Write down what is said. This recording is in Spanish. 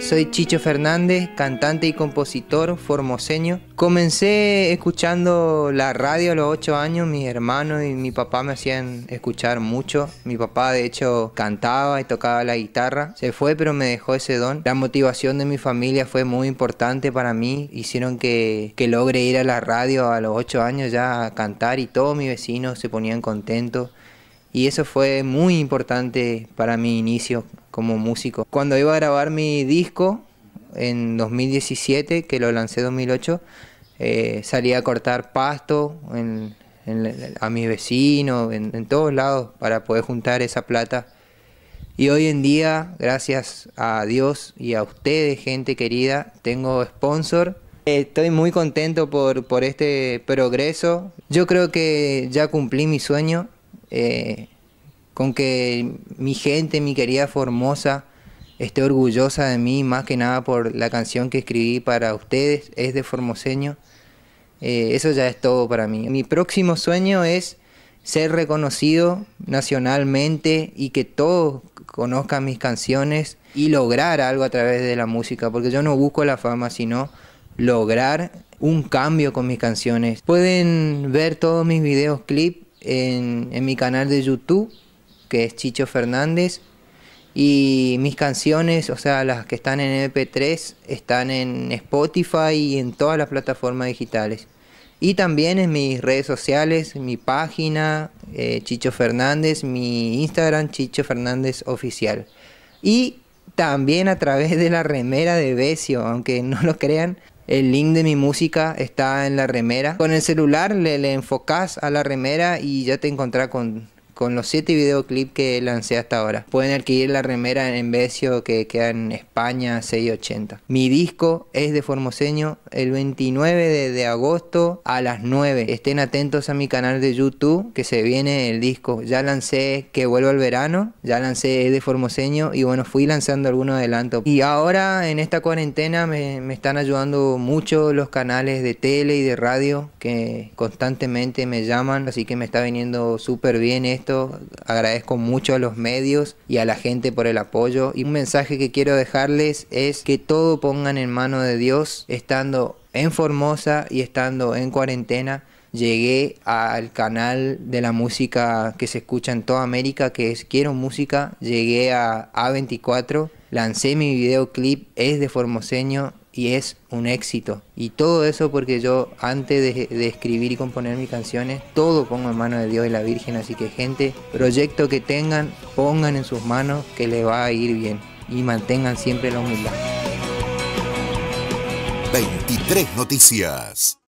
soy Chicho Fernández, cantante y compositor formoseño. Comencé escuchando la radio a los 8 años, mis hermanos y mi papá me hacían escuchar mucho. Mi papá de hecho cantaba y tocaba la guitarra. Se fue pero me dejó ese don. La motivación de mi familia fue muy importante para mí. Hicieron que, que logre ir a la radio a los 8 años ya a cantar y todos mis vecinos se ponían contentos y eso fue muy importante para mi inicio como músico. Cuando iba a grabar mi disco en 2017, que lo lancé en 2008, eh, salí a cortar pasto a mis vecinos, en, en todos lados, para poder juntar esa plata. Y hoy en día, gracias a Dios y a ustedes, gente querida, tengo sponsor. Estoy muy contento por, por este progreso. Yo creo que ya cumplí mi sueño eh, con que mi gente, mi querida Formosa, esté orgullosa de mí, más que nada por la canción que escribí para ustedes, es de Formoseño. Eh, eso ya es todo para mí. Mi próximo sueño es ser reconocido nacionalmente y que todos conozcan mis canciones y lograr algo a través de la música, porque yo no busco la fama, sino lograr un cambio con mis canciones. Pueden ver todos mis videos, clips en, mi canal de YouTube, que es Chicho Fernández. Y mis canciones, o sea, las que están en MP3, están en Spotify y en todas las plataformas digitales. Y también en mis redes sociales, mi página, eh, Chicho Fernández, mi Instagram, Chicho Fernández Oficial. Y también a través de la remera de Besio, aunque no lo crean, el link de mi música está en la remera. Con el celular le, le enfocas a la remera y ya te encontrás con con los 7 videoclips que lancé hasta ahora. Pueden adquirir la remera en Besio que queda en España 680. Mi disco es de Formoseño el 29 de, agosto a las 9. Estén atentos a mi canal de YouTube que se viene el disco. Ya lancé Que vuelvo al verano, ya lancé Es de Formoseño y bueno, fui lanzando algunos adelantos. Y ahora en esta cuarentena me, me están ayudando mucho los canales de tele y de radio que constantemente me llaman, así que me está viniendo súper bien esto Agradezco mucho a los medios y a la gente por el apoyo. Y un mensaje que quiero dejarles es que todo pongan en mano de Dios estando en Formosa y estando en cuarentena llegué al canal de la música que se escucha en toda América, que es Quiero Música. Llegué a A24, lancé mi videoclip, es de formoseño y es un éxito. Y todo eso porque yo antes de, escribir y componer mis canciones, todo pongo en manos de Dios y la Virgen. Así que gente, proyecto que tengan, pongan en sus manos que les va a ir bien y mantengan siempre la humildad. 23 Noticias.